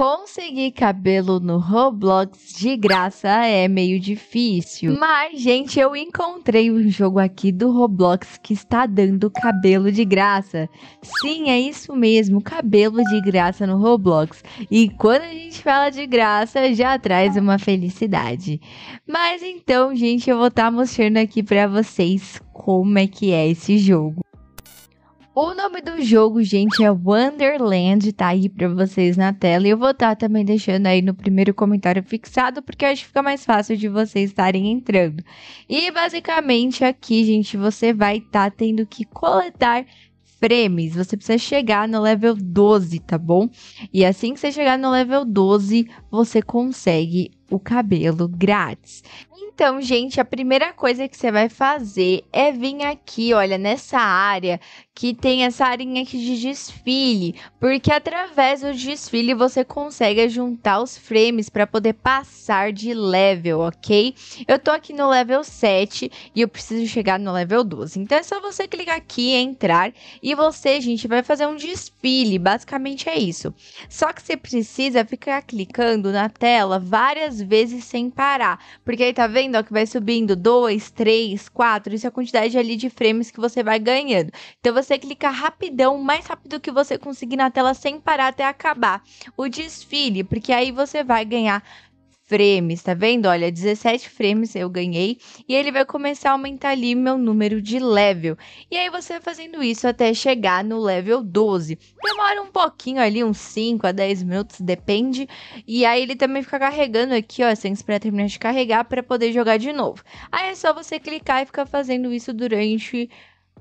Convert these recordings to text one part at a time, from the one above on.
Conseguir cabelo no Roblox de graça é meio difícil. Mas, gente, eu encontrei um jogo aqui do Roblox que está dando cabelo de graça. Sim, é isso mesmo, cabelo de graça no Roblox. E quando a gente fala de graça, já traz uma felicidade. Mas então, gente, eu vou estar tá mostrando aqui para vocês como é que é esse jogo. O nome do jogo, gente, é Wonderland, tá aí pra vocês na tela. E eu vou estar tá também deixando aí no primeiro comentário fixado, porque acho que fica mais fácil de vocês estarem entrando. E basicamente aqui, gente, você vai estar tá tendo que coletar frames. Você precisa chegar no level 12, tá bom? E assim que você chegar no level 12, você consegue o cabelo grátis. Então, gente, a primeira coisa que você vai fazer é vir aqui, olha, nessa área que tem essa arinha aqui de desfile, porque através do desfile você consegue juntar os frames para poder passar de level, ok? Eu tô aqui no level 7 e eu preciso chegar no level 12. Então é só você clicar aqui, entrar e você, gente, vai fazer um desfile, basicamente é isso. Só que você precisa ficar clicando na tela várias vezes sem parar. Porque aí tá vendo ó, que vai subindo 2, 3, 4. Isso é a quantidade ali de frames que você vai ganhando. Então você clica rapidão, mais rápido que você conseguir na tela sem parar até acabar o desfile. Porque aí você vai ganhar frames, tá vendo? Olha, 17 frames eu ganhei e ele vai começar a aumentar ali meu número de level. E aí você vai fazendo isso até chegar no level 12. Demora um pouquinho ali, uns 5 a 10 minutos, depende. E aí ele também fica carregando aqui, ó, sem esperar terminar de carregar para poder jogar de novo. Aí é só você clicar e ficar fazendo isso durante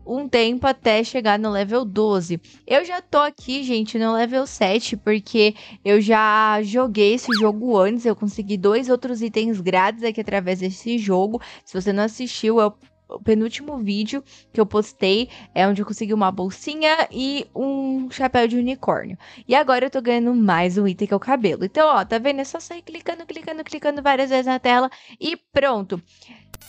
um tempo até chegar no level 12. Eu já tô aqui, gente, no level 7, porque eu já joguei esse jogo antes, eu consegui dois outros itens grátis aqui através desse jogo. Se você não assistiu, é o penúltimo vídeo que eu postei é onde eu consegui uma bolsinha e um chapéu de unicórnio. E agora eu tô ganhando mais um item que é o cabelo. Então, ó, tá vendo? É só sair clicando, clicando, clicando várias vezes na tela e pronto.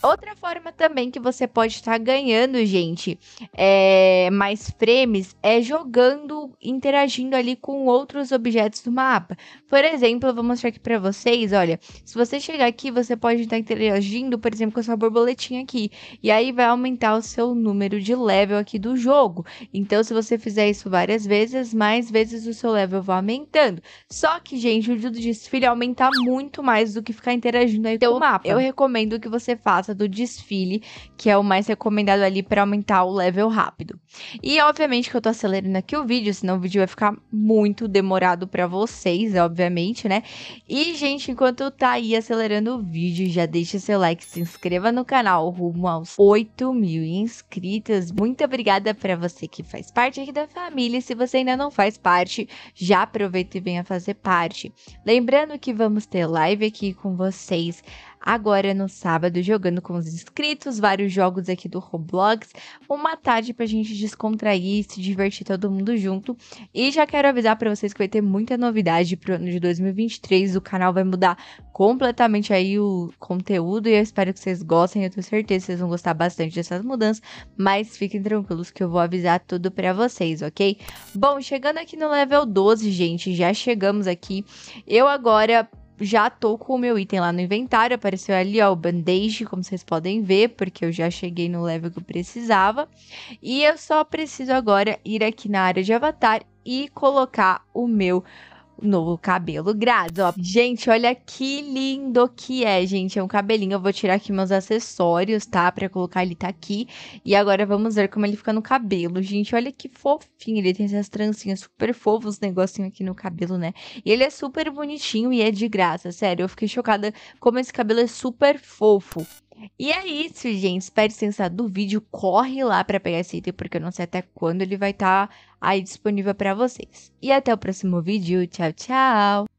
Outra forma também que você pode estar ganhando, gente, é, mais frames é jogando, interagindo ali com outros objetos do mapa. Por exemplo, eu vou mostrar aqui para vocês, olha, se você chegar aqui, você pode estar interagindo, por exemplo, com a sua borboletinha aqui, e aí vai aumentar o seu número de level aqui do jogo. Então, se você fizer isso várias vezes, mais vezes o seu level vai aumentando. Só que, gente, o do desfile aumenta muito mais do que ficar interagindo aí então, com o mapa. Eu recomendo que você faça passa do desfile, que é o mais recomendado ali para aumentar o level rápido. E obviamente que eu tô acelerando aqui o vídeo, senão o vídeo vai ficar muito demorado para vocês, obviamente, né? E gente, enquanto tá aí acelerando o vídeo, já deixa seu like, se inscreva no canal rumo aos 8 mil inscritos. Muito obrigada para você que faz parte aqui da família. se você ainda não faz parte, já aproveita e venha fazer parte. Lembrando que vamos ter live aqui com vocês agora no sábado, jogando com os inscritos, vários jogos aqui do Roblox. Uma tarde pra gente descontrair, se divertir todo mundo junto. E já quero avisar para vocês que vai ter muita novidade pro ano de 2023. O canal vai mudar completamente aí o conteúdo e eu espero que vocês gostem. Eu tenho certeza que vocês vão gostar bastante dessas mudanças, mas fiquem tranquilos que eu vou avisar tudo para vocês, ok? Bom, chegando aqui no level 12, gente, já chegamos aqui. Eu agora já tô com o meu item lá no inventário, apareceu ali, ó, o bandage, como vocês podem ver, porque eu já cheguei no level que eu precisava. E eu só preciso agora ir aqui na área de avatar e colocar o meu novo cabelo grades, ó. Gente, olha que lindo que é, gente. É um cabelinho. Eu vou tirar aqui meus acessórios, tá? Pra colocar ele tá aqui. E agora vamos ver como ele fica no cabelo. Gente, olha que fofinho. Ele tem essas trancinhas super fofos, negocinho aqui no cabelo, né? E ele é super bonitinho e é de graça, sério. Eu fiquei chocada como esse cabelo é super fofo. E é isso, gente. Espero que vocês tenham gostado do vídeo. Corre lá para pegar esse item, porque eu não sei até quando ele vai estar tá aí disponível para vocês. E até o próximo vídeo. Tchau, tchau!